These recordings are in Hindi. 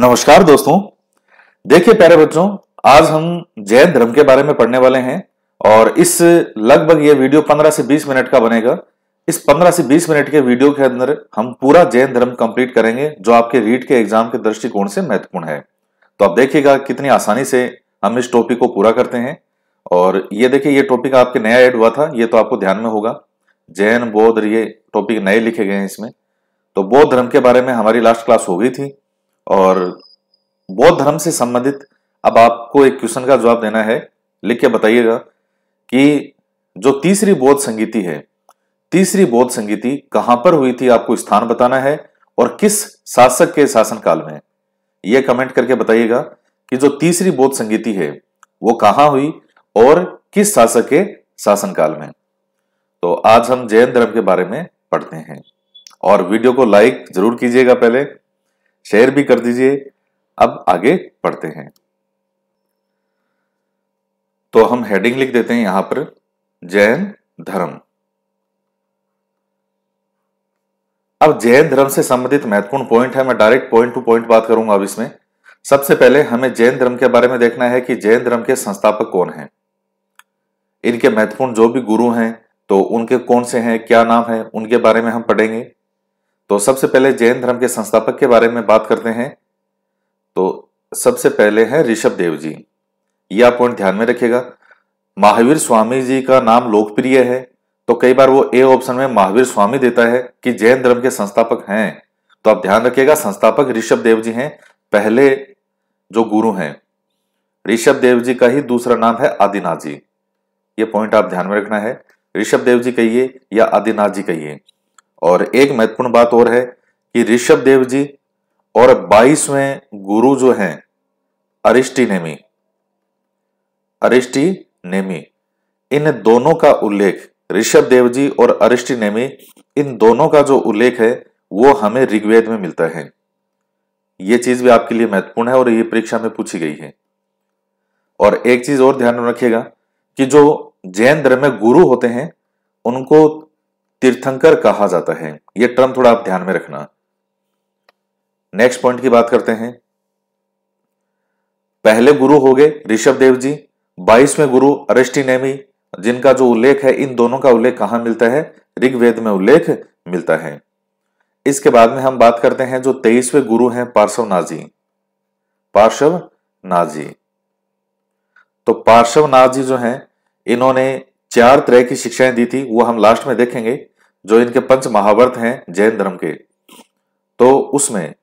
नमस्कार दोस्तों देखिए प्यारे बच्चों आज हम जैन धर्म के बारे में पढ़ने वाले हैं और इस लगभग ये वीडियो 15 से 20 मिनट का बनेगा इस 15 से 20 मिनट के वीडियो के अंदर हम पूरा जैन धर्म कंप्लीट करेंगे जो आपके रीट के एग्जाम के दृष्टिकोण से महत्वपूर्ण है तो आप देखिएगा कितनी आसानी से हम इस टॉपिक को पूरा करते हैं और ये देखिए ये टॉपिक आपके नया ऐड हुआ था ये तो आपको ध्यान में होगा जैन बौद्ध ये टॉपिक नए लिखे गए हैं इसमें तो बौद्ध धर्म के बारे में हमारी लास्ट क्लास हो गई थी और बौद्ध धर्म से संबंधित अब आपको एक क्वेश्चन का जवाब देना है लिख के बताइएगा कि जो तीसरी बौद्ध संगीति है तीसरी बौद्ध संगीति कहां पर हुई थी आपको स्थान बताना है और किस शासक के शासनकाल में यह कमेंट करके बताइएगा कि जो तीसरी बौद्ध संगीति है वो कहां हुई और किस शासक के शासनकाल में तो आज हम जैन धर्म के बारे में पढ़ते हैं और वीडियो को लाइक जरूर कीजिएगा पहले शेयर भी कर दीजिए अब आगे पढ़ते हैं तो हम हेडिंग लिख देते हैं यहां पर जैन धर्म अब जैन धर्म से संबंधित महत्वपूर्ण पॉइंट है मैं डायरेक्ट पॉइंट टू पॉइंट बात करूंगा अब इसमें सबसे पहले हमें जैन धर्म के बारे में देखना है कि जैन धर्म के संस्थापक कौन हैं इनके महत्वपूर्ण जो भी गुरु हैं तो उनके कौन से हैं क्या नाम है उनके बारे में हम पढ़ेंगे तो सबसे पहले जैन धर्म के संस्थापक के बारे में बात करते हैं तो सबसे पहले हैं ऋषभ देव जी यह आप पॉइंट ध्यान में रखिएगा महावीर स्वामी जी का नाम लोकप्रिय है तो कई बार वो ए ऑप्शन में महावीर स्वामी देता है कि जैन धर्म के संस्थापक हैं तो आप ध्यान रखिएगा संस्थापक ऋषभ देव जी हैं पहले जो गुरु हैं ऋषभ देव जी का ही दूसरा नाम है आदिनाथ जी ये पॉइंट आप ध्यान में रखना है ऋषभ देव जी कहिए या आदिनाथ जी कहिए और एक महत्वपूर्ण बात और है कि ऋषभ देव जी और 22वें गुरु जो हैं अरिष्टि नेमी अरिष्टि नेमी इन दोनों का उल्लेख ऋषभ देव जी और अरिष्टि नेमी इन दोनों का जो उल्लेख है वो हमें ऋग्वेद में मिलता है ये चीज भी आपके लिए महत्वपूर्ण है और ये परीक्षा में पूछी गई है और एक चीज और ध्यान में रखिएगा कि जो जैन धर्म में गुरु होते हैं उनको तीर्थंकर कहा जाता है यह टर्म थोड़ा आप ध्यान में रखना नेक्स्ट पॉइंट की बात करते हैं पहले गुरु हो गए ऋषभ देव जी बाईसवें गुरु अरिष्टि नेमी जिनका जो उल्लेख है इन दोनों का उल्लेख कहां मिलता है ऋग्वेद में उल्लेख मिलता है इसके बाद में हम बात करते हैं जो तेईसवें गुरु हैं पार्श्वनाथ जी पार्श्वनाथ जी तो पार्श्वनाथ जी जो हैं इन्होंने चार तरह की शिक्षाएं दी थी वो हम लास्ट में देखेंगे जो इनके पंच महावर्त हैं जैन धर्म के तो उसमें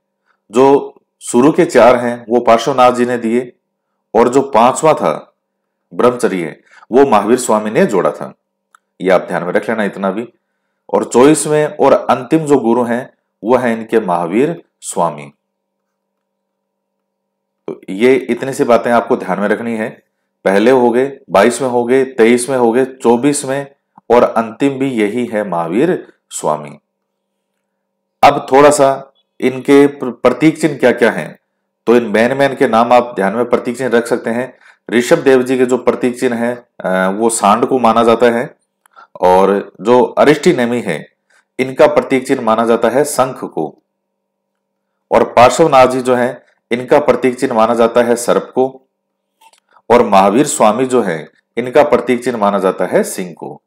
जो शुरू के चार हैं वो पार्श्वनाथ जी ने दिए और जो पांचवा था ब्रह्मचर्य वो महावीर स्वामी ने जोड़ा था ये आप ध्यान में रख लेना इतना भी और चौबीसवें और अंतिम जो गुरु हैं वह है इनके महावीर स्वामी तो ये इतनी सी बातें आपको ध्यान में रखनी है पहले हो गए बाईस में हो गए तेईस में हो गए चौबीस में और अंतिम भी यही है महावीर स्वामी अब थोड़ा सा इनके प्रतीक चिन्ह क्या क्या हैं तो इन मैन मैन के नाम आप ध्यान में प्रतीक चिन्ह रख सकते हैं ऋषभ देव जी के जो प्रतीक चिन्ह है वो सांड को माना जाता है और जो अरिष्टि नेमी है इनका प्रतीक चिन्ह माना जाता है संख को और पार्श्वनाथ जी जो है इनका प्रतीक चिन्ह माना जाता है सर्प को और महावीर स्वामी जो है इनका प्रतीक चिन्ह माना जाता है सिंह को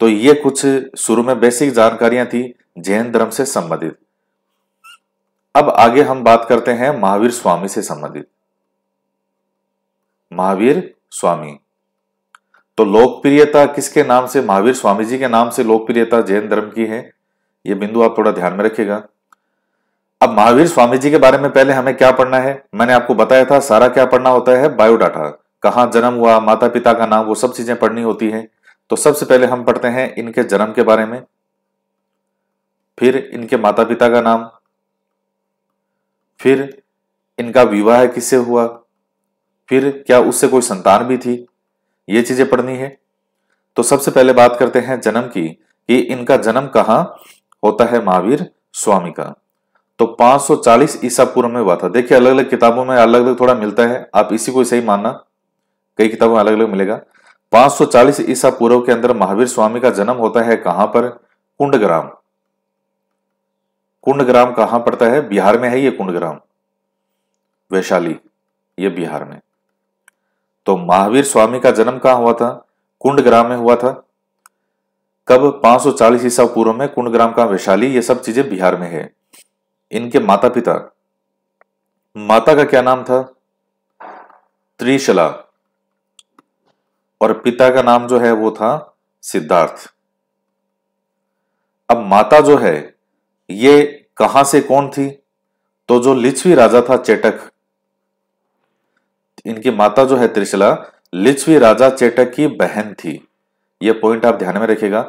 तो ये कुछ शुरू में बेसिक जानकारियां थी जैन धर्म से संबंधित अब आगे हम बात करते हैं महावीर स्वामी से संबंधित महावीर स्वामी तो लोकप्रियता किसके नाम से महावीर स्वामी जी के नाम से लोकप्रियता जैन धर्म की है यह बिंदु आप थोड़ा ध्यान में रखिएगा अब महावीर स्वामी जी के बारे में पहले हमें क्या पढ़ना है मैंने आपको बताया था सारा क्या पढ़ना होता है बायोडाटा कहाँ जन्म हुआ माता पिता का नाम वो सब चीजें पढ़नी होती है तो सबसे पहले हम पढ़ते हैं इनके जन्म के बारे में फिर इनके माता पिता का नाम फिर इनका विवाह किससे हुआ फिर क्या उससे कोई संतान भी थी ये चीजें पढ़नी है तो सबसे पहले बात करते हैं जन्म की कि इनका जन्म कहाँ होता है महावीर स्वामी का तो 540 ईसा पूर्व में हुआ था देखिए अलग अलग किताबों में अलग अलग थोड़ा मिलता है आप इसी को सही मानना कई किताबों में अलग अलग मिलेगा 540 ईसा पूर्व के अंदर महावीर स्वामी का जन्म होता है कहां पर कुंडग्राम कुंडग्राम कहां पड़ता है बिहार में है ये कुंडग्राम वैशाली ये बिहार में तो महावीर स्वामी का जन्म कहां हुआ था कुंडग्राम में हुआ था कब 540 ईसा पूर्व में कुंडग्राम का वैशाली ये सब चीजें बिहार में है इनके माता पिता माता का क्या नाम था त्रिशला और पिता का नाम जो है वो था सिद्धार्थ अब माता जो है ये कहां से कौन थी तो जो लिच्छवी राजा था चेटक इनकी माता जो है त्रिशला लिच्छवी राजा चेटक की बहन थी यह पॉइंट आप ध्यान में रखिएगा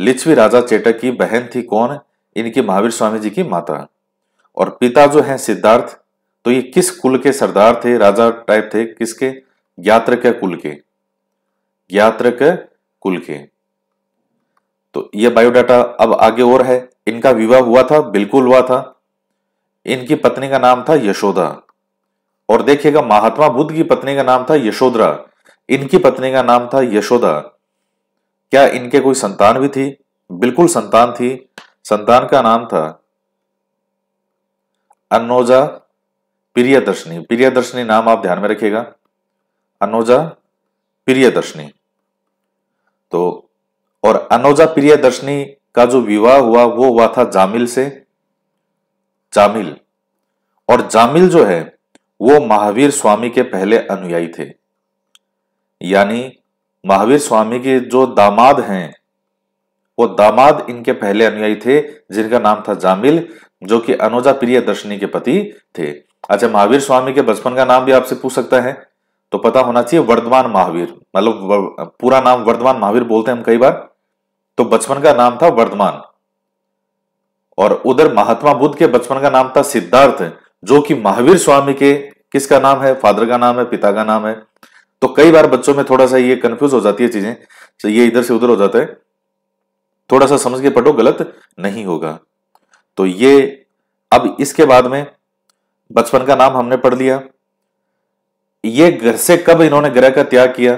लिच्छवी राजा चेटक की बहन थी कौन इनकी महावीर स्वामी जी की माता और पिता जो हैं सिद्धार्थ तो ये किस कुल के सरदार थे राजा टाइप थे किसके ज्ञात्र के कुल के के कुल के तो ये बायोडाटा अब आगे और है इनका विवाह हुआ था बिल्कुल हुआ था इनकी पत्नी का नाम था यशोदा और देखिएगा महात्मा बुद्ध की पत्नी का नाम था यशोधरा इनकी पत्नी का नाम था यशोदा क्या इनके कोई संतान भी थी बिल्कुल संतान थी संतान का नाम था अनोजा प्रियदर्शनी प्रियदर्शनी नाम आप ध्यान में रखिएगा अनोजा प्रियदर्शनी तो और अनोजा प्रियदर्शनी का जो विवाह हुआ वो हुआ था जामिल से जामिल और जामिल जो है वो महावीर स्वामी के पहले अनुयायी थे यानी महावीर स्वामी के जो दामाद हैं वो दामाद इनके पहले अनुयायी थे जिनका नाम था जामिल जो कि अनुजा प्रिय दर्शनी के पति थे अच्छा महावीर स्वामी के बचपन का नाम भी आपसे पूछ सकता है तो पता होना चाहिए वर्धमान महावीर मतलब पूरा नाम वर्धमान महावीर बोलते हैं हम कई बार तो बचपन का नाम था वर्धमान और उधर महात्मा बुद्ध के बचपन का नाम था सिद्धार्थ जो कि महावीर स्वामी के किसका नाम है फादर का नाम है पिता का नाम है तो कई बार बच्चों में थोड़ा सा ये कंफ्यूज हो जाती है चीजें तो ये इधर से उधर हो जाता है थोड़ा सा समझ के पढ़ो गलत नहीं होगा तो ये अब इसके बाद में बचपन का नाम हमने पढ़ लिया ये घर से कब इन्होंने ग्रह का त्याग किया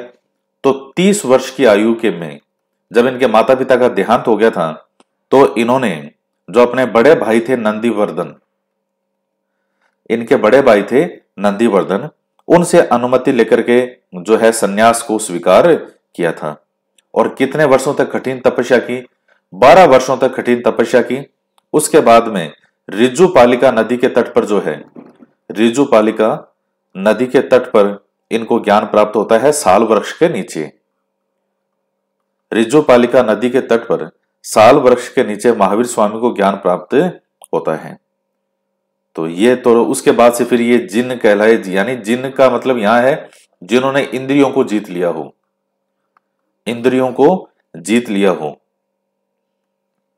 तो 30 वर्ष की आयु के में जब इनके माता पिता का देहांत हो गया था तो इन्होंने जो अपने बड़े भाई थे नंदीवर्धन इनके बड़े भाई थे नंदीवर्धन उनसे अनुमति लेकर के जो है सन्यास को स्वीकार किया था और कितने वर्षों तक कठिन तपस्या की बारह वर्षों तक कठिन तपस्या की उसके बाद में रिजुपालिका नदी के तट पर जो है रिजुपालिका नदी के तट पर इनको ज्ञान प्राप्त होता है साल वृक्ष के नीचे रिजुपालिका नदी के तट पर साल वृक्ष के नीचे महावीर स्वामी को ज्ञान प्राप्त होता है तो ये तो उसके बाद से फिर ये जिन कहलाए यानी जिन का मतलब यहां है जिन्होंने इंद्रियों को जीत लिया हो इंद्रियों को जीत लिया हो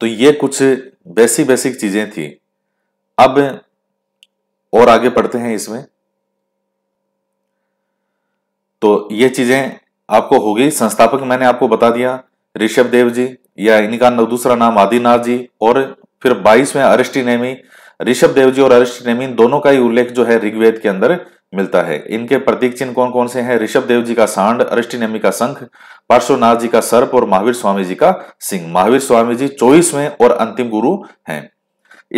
तो ये कुछ बेसिक बेसिक चीजें थी अब और आगे पढ़ते हैं इसमें तो ये चीजें आपको होगी संस्थापक मैंने आपको बता दिया ऋषभ देव जी या इनका दूसरा नाम आदिनाथ जी और फिर बाईसवें अरिष्टी नेमी ऋषभ देव जी और अरिष्ट नेमी दोनों का ही उल्लेख जो है ऋग्वेद के अंदर मिलता है इनके प्रतीक चिन्ह कौन कौन से हैं ऋषभ देव जी का सांड अरिष्ट नेमी का संख पार्श्वनाथ जी का सर्प और महावीर स्वामी जी का सिंह महावीर स्वामी जी चौबीसवें और अंतिम गुरु हैं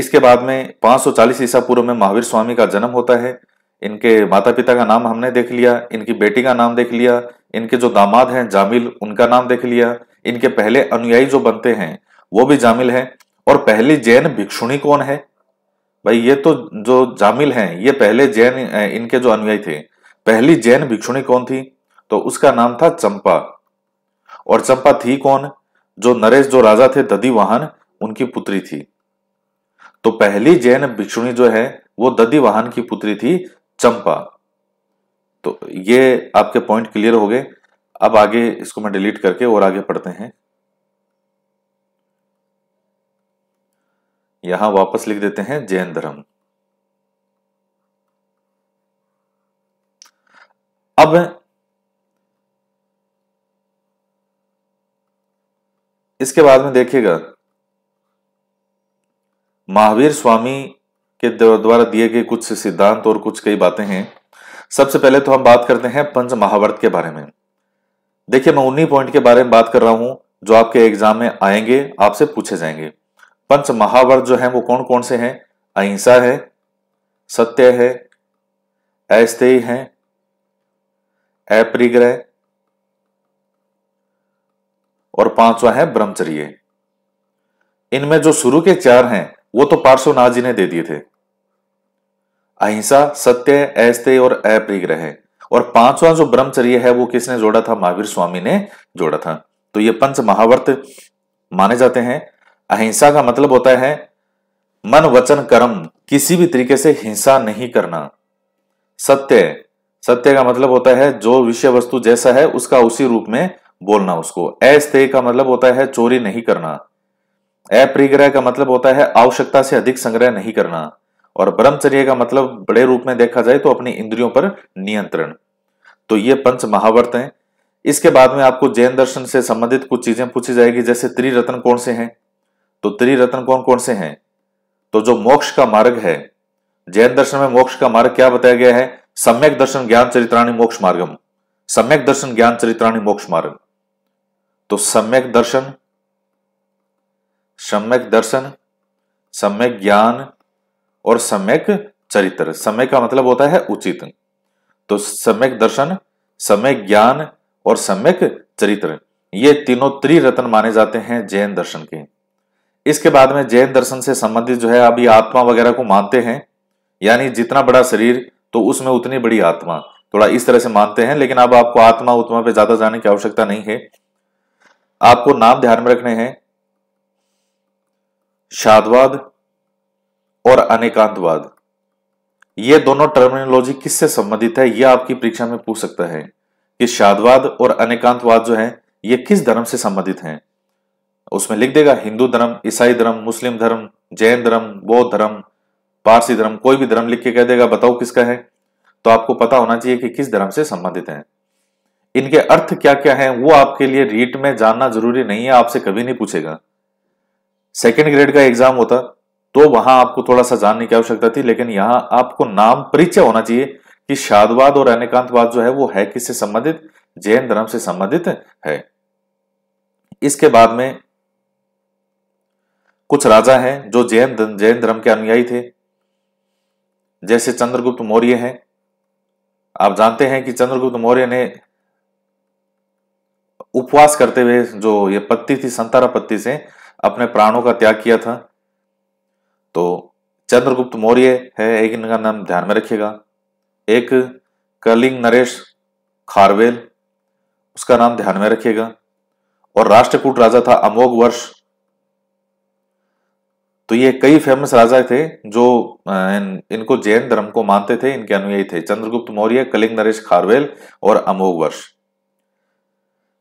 इसके बाद में 540 ईसा पूर्व में महावीर स्वामी का जन्म होता है इनके माता पिता का नाम हमने देख लिया इनकी बेटी का नाम देख लिया इनके जो दामाद हैं जामिल उनका नाम देख लिया इनके पहले अनुयायी जो बनते हैं वो भी जामिल हैं और पहली जैन भिक्षुणी कौन है भाई ये तो जो जामिल हैं ये पहले जैन इनके जो अनुयायी थे पहली जैन भिक्षुणी कौन थी तो उसका नाम था चंपा और चंपा थी कौन जो नरेश जो राजा थे ददी वाहन उनकी पुत्री थी तो पहली जैन भिक्षुणी जो है वो ददी वाहन की पुत्री थी चंपा तो ये आपके पॉइंट क्लियर हो गए अब आगे इसको मैं डिलीट करके और आगे पढ़ते हैं यहां वापस लिख देते हैं जैन धर्म अब इसके बाद में देखिएगा महावीर स्वामी के द्वारा दिए गए कुछ सिद्धांत और कुछ कई बातें हैं सबसे पहले तो हम बात करते हैं पंच महावर्त के बारे में देखिए मैं उन्हीं पॉइंट के बारे में बात कर रहा हूं जो आपके एग्जाम में आएंगे आपसे पूछे जाएंगे पंच महावर जो है वो कौन कौन से हैं अहिंसा है सत्य है अस्तेय है अप्रिग्रह और पांचवा है ब्रह्मचर्य इनमें जो शुरू के चार हैं वो तो पार्श्वनाथ जी ने दे दिए थे अहिंसा सत्य अस्तेय और अपरिग्रह और पांचवा जो ब्रह्मचर्य है वो किसने जोड़ा था महावीर स्वामी ने जोड़ा था तो ये पंच महावर्त माने जाते हैं अहिंसा का मतलब होता है मन वचन कर्म किसी भी तरीके से हिंसा नहीं करना सत्य सत्य का मतलब होता है जो विषय वस्तु जैसा है उसका उसी रूप में बोलना उसको अस्त्य का मतलब होता है चोरी नहीं करना अप्रिग्रह का मतलब होता है आवश्यकता से अधिक संग्रह नहीं करना और ब्रह्मचर्य का मतलब बड़े रूप में देखा जाए तो अपनी इंद्रियों पर नियंत्रण तो ये पंच महावर्त हैं इसके बाद में आपको जैन दर्शन से संबंधित कुछ चीजें पूछी जाएगी जैसे त्रिरत्न कौन से हैं तो त्रिरत्न कौन कौन से हैं तो जो मोक्ष का मार्ग है जैन दर्शन में मोक्ष का मार्ग क्या बताया गया है सम्यक दर्शन ज्ञान चरित्राणी मोक्ष मार्गम सम्यक दर्शन ज्ञान चरित्राणी मोक्ष मार्ग तो सम्यक दर्शन सम्यक दर्शन सम्यक ज्ञान और सम्यक चरित्र समय का मतलब होता है उचित तो सम्यक दर्शन सम्यक ज्ञान और सम्यक चरित्र ये तीनों त्रिरत्न माने जाते हैं जैन दर्शन के इसके बाद में जैन दर्शन से संबंधित जो है अभी आत्मा वगैरह को मानते हैं यानी जितना बड़ा शरीर तो उसमें उतनी बड़ी आत्मा थोड़ा इस तरह से मानते हैं लेकिन अब आपको आत्मा उत्मा पे ज्यादा जाने की आवश्यकता नहीं है आपको नाम ध्यान में रखने हैं शादवाद और अनेकांतवाद ये दोनों टर्मिनोलॉजी किससे संबंधित है यह आपकी परीक्षा में पूछ सकता है कि शादवाद और अनेकांतवाद जो है ये किस धर्म से संबंधित हैं उसमें लिख देगा हिंदू धर्म ईसाई धर्म मुस्लिम धर्म जैन धर्म बौद्ध धर्म पारसी धर्म कोई भी धर्म लिख के कह देगा बताओ किसका है तो आपको पता होना चाहिए कि किस धर्म से संबंधित है इनके अर्थ क्या क्या हैं वो आपके लिए रीट में जानना जरूरी नहीं है आपसे कभी नहीं पूछेगा सेकेंड ग्रेड का एग्जाम होता तो वहां आपको थोड़ा सा जानने की आवश्यकता थी लेकिन यहां आपको नाम परिचय होना चाहिए कि शादवाद और अनेकांतवाद जो है वो है किससे संबंधित जैन धर्म से संबंधित है इसके बाद में कुछ राजा हैं जो जैन जैन धर्म के अनुयायी थे जैसे चंद्रगुप्त मौर्य हैं आप जानते हैं कि चंद्रगुप्त मौर्य ने उपवास करते हुए जो ये पत्ती थी संतारा पत्ती से अपने प्राणों का त्याग किया था तो चंद्रगुप्त मौर्य है एक इनका नाम ध्यान में रखिएगा एक कलिंग नरेश खारवेल उसका नाम ध्यान में रखिएगा और राष्ट्रकूट राजा था अमोघ वर्ष तो ये कई फेमस राजा थे जो इन, इनको जैन धर्म को मानते थे इनके अनुयायी थे चंद्रगुप्त मौर्य कलिंग नरेश खारवेल और अमोघ वर्ष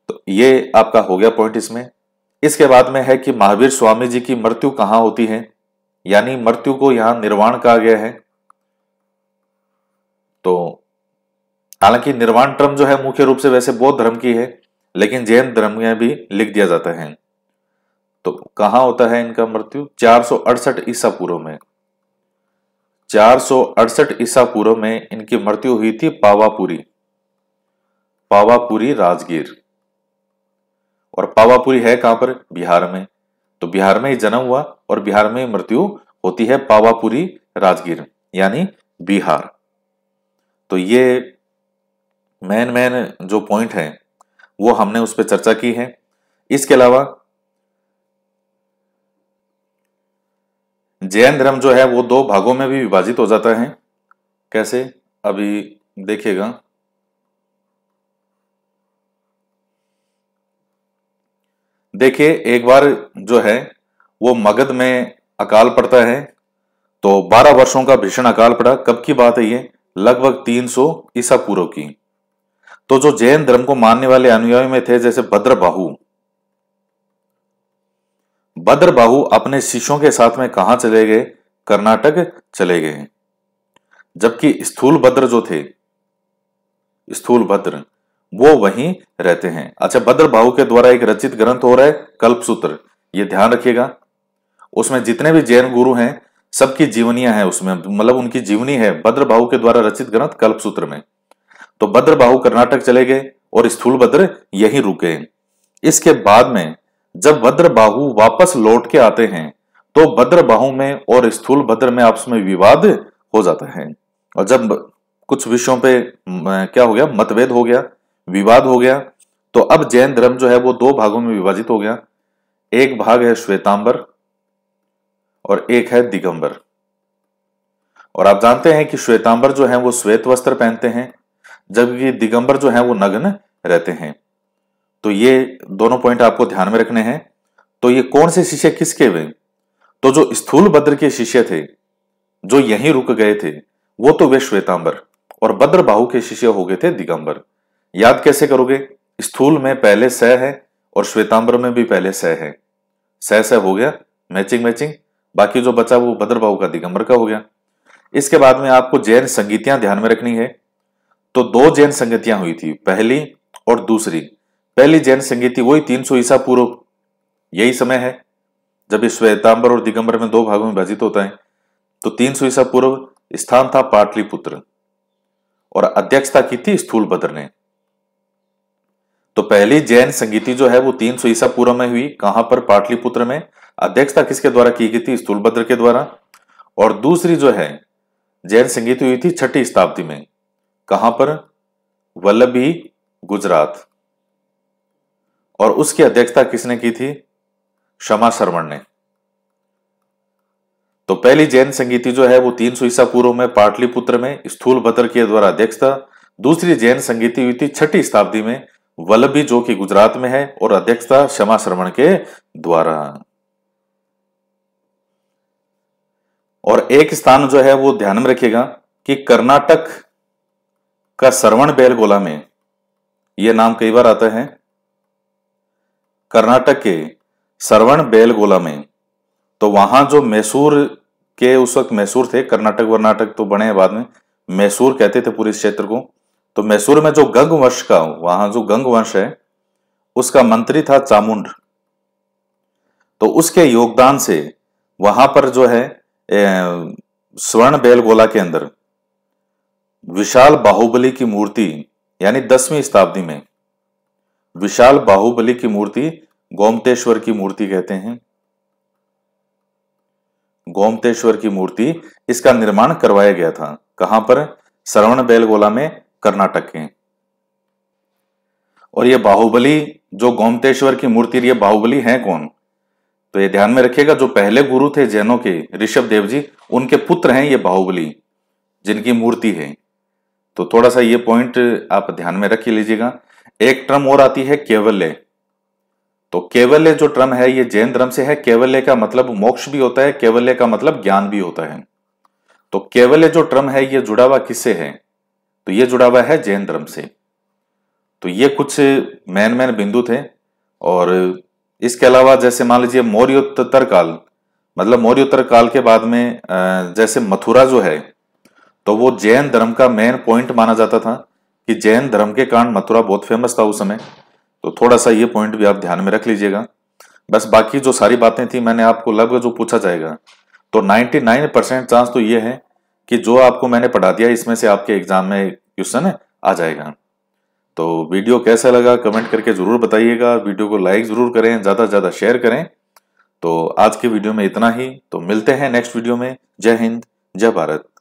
तो ये आपका हो गया पॉइंट इसमें इसके बाद में है कि महावीर स्वामी जी की मृत्यु कहाँ होती है यानी मृत्यु को यहां निर्वाण कहा गया है तो हालांकि निर्वाण टर्म जो है मुख्य रूप से वैसे बौद्ध धर्म की है लेकिन जैन धर्म में भी लिख दिया जाता है तो कहा होता है इनका मृत्यु चार सौ अड़सठ ईसा पूर्व में चार अड़सठ ईसा पूर्व में इनकी मृत्यु हुई थी पावापुरी पावापुरी राजगीर और पावापुरी है कहां पर बिहार में तो बिहार में ही जन्म हुआ और बिहार में मृत्यु होती है पावापुरी राजगीर यानी बिहार तो ये मेन मेन जो पॉइंट है वो हमने उस पर चर्चा की है इसके अलावा जैन धर्म जो है वो दो भागों में भी विभाजित हो जाता है कैसे अभी देखिएगा देखिए एक बार जो है वो मगध में अकाल पड़ता है तो 12 वर्षों का भीषण अकाल पड़ा कब की बात है ये लगभग 300 सौ ईसा पूर्व की तो जो जैन धर्म को मानने वाले अनुयायी में थे जैसे भद्रबाहू बद्र बाहू अपने शिष्यों के साथ में कहा चले गए कर्नाटक चले गए जबकि स्थूल भद्र जो थे स्थूल भद्र वो वहीं रहते हैं अच्छा भद्र बाहू के द्वारा एक रचित ग्रंथ हो रहा है कल्पसूत्र ये ध्यान रखिएगा उसमें जितने भी जैन गुरु हैं सबकी जीवनियां हैं उसमें मतलब उनकी जीवनी है भद्र के द्वारा रचित ग्रंथ कल्पसूत्र में तो भद्र कर्नाटक चले गए और स्थूल भद्र यहीं रुके इसके बाद में जब भद्रबाहु वापस लौट के आते हैं तो भद्रबाहु में और स्थूल भद्र में आपस में विवाद हो जाता है और जब कुछ विषयों पे क्या हो गया मतभेद हो गया विवाद हो गया तो अब जैन धर्म जो है वो दो भागों में विभाजित हो गया एक भाग है श्वेतांबर और एक है दिगंबर और आप जानते हैं कि श्वेतांबर जो है वो श्वेत वस्त्र पहनते हैं जबकि दिगंबर जो है वो नग्न रहते हैं तो ये दोनों पॉइंट आपको ध्यान में रखने हैं तो ये कौन से शिष्य किसके हुए तो जो स्थूल भद्र के शिष्य थे जो यहीं रुक गए थे वो तो वे श्वेतांबर और भद्र बाहु के शिष्य हो गए थे दिगंबर याद कैसे करोगे स्थूल में पहले स है और श्वेतांबर में भी पहले स है स हो गया मैचिंग मैचिंग बाकी जो बचा वो भद्र बाहु का दिगंबर का हो गया इसके बाद में आपको जैन संगीतियां ध्यान में रखनी है तो दो जैन संगतियां हुई थी पहली और दूसरी पहली जैन संगीति वही तीन ईसा पूर्व यही समय है जब ये श्वेतांबर और दिगंबर में दो भागों में विभाजित होता है तो सौ ईसा पूर्व स्थान था पाटलिपुत्र और अध्यक्षता की थी स्थूल भद्र ने तो पहली जैन संगीति जो है वो 300 ईसा पूर्व में हुई कहां पर पाटलिपुत्र में अध्यक्षता किसके द्वारा की गई थी स्थूलभद्र के द्वारा और दूसरी जो है जैन संगीति हुई थी छठी शताब्दी में कहां पर वल्लभी गुजरात और उसकी अध्यक्षता किसने की थी क्षमा शर्मण ने तो पहली जैन संगीति जो है वो तीन सौ ईसा पूर्व में पाटलिपुत्र में स्थूल भद्र के द्वारा अध्यक्षता दूसरी जैन संगीति हुई थी छठी शताब्दी में वल्लभी जो कि गुजरात में है और अध्यक्षता क्षमा श्रवण के द्वारा और एक स्थान जो है वो ध्यान में रखिएगा कि कर्नाटक का श्रवण बैलगोला में यह नाम कई बार आता है कर्नाटक के सरवण बेलगोला में तो वहां जो मैसूर के उस वक्त मैसूर थे कर्नाटक वर्नाटक तो बने बाद में मैसूर कहते थे पूरे क्षेत्र को तो मैसूर में जो गंग वंश का वहां जो गंग वंश है उसका मंत्री था चामुंड तो उसके योगदान से वहां पर जो है स्वर्ण बेलगोला के अंदर विशाल बाहुबली की मूर्ति यानी दसवीं शताब्दी में विशाल बाहुबली की मूर्ति गोमतेश्वर की मूर्ति कहते हैं गोमतेश्वर की मूर्ति इसका निर्माण करवाया गया था कहां पर श्रवण बेलगोला में कर्नाटक के और ये बाहुबली जो गोमतेश्वर की मूर्ति ये बाहुबली है कौन तो ये ध्यान में रखिएगा जो पहले गुरु थे जैनों के ऋषभ देव जी उनके पुत्र हैं ये बाहुबली जिनकी मूर्ति है तो थोड़ा सा ये पॉइंट आप ध्यान में रख लीजिएगा एक टर्म और आती है केवल्य तो केवल्य जो ट्रम है ये जैन धर्म से है केवल्य का मतलब मोक्ष भी होता है केवल्य का मतलब ज्ञान भी होता है तो केवल्य जो ट्रम है ये जुड़ा हुआ किससे है तो ये जुड़ा हुआ है जैन धर्म से तो ये कुछ मैन मैन बिंदु थे और इसके अलावा जैसे मान लीजिए मौर्योत्तर काल मतलब मौर्योत्तर काल के बाद में जैसे मथुरा जो है तो वो जैन धर्म का मेन पॉइंट माना जाता था कि जैन धर्म के कारण मथुरा बहुत फेमस था उस समय तो थोड़ा सा ये पॉइंट भी आप ध्यान में रख लीजिएगा बस बाकी जो सारी बातें थी मैंने आपको लगभग जो पूछा जाएगा तो 99 परसेंट चांस तो ये है कि जो आपको मैंने पढ़ा दिया इसमें से आपके एग्जाम में क्वेश्चन आ जाएगा तो वीडियो कैसा लगा कमेंट करके जरूर बताइएगा वीडियो को लाइक जरूर करें ज्यादा से ज्यादा शेयर करें तो आज के वीडियो में इतना ही तो मिलते हैं नेक्स्ट वीडियो में जय हिंद जय भारत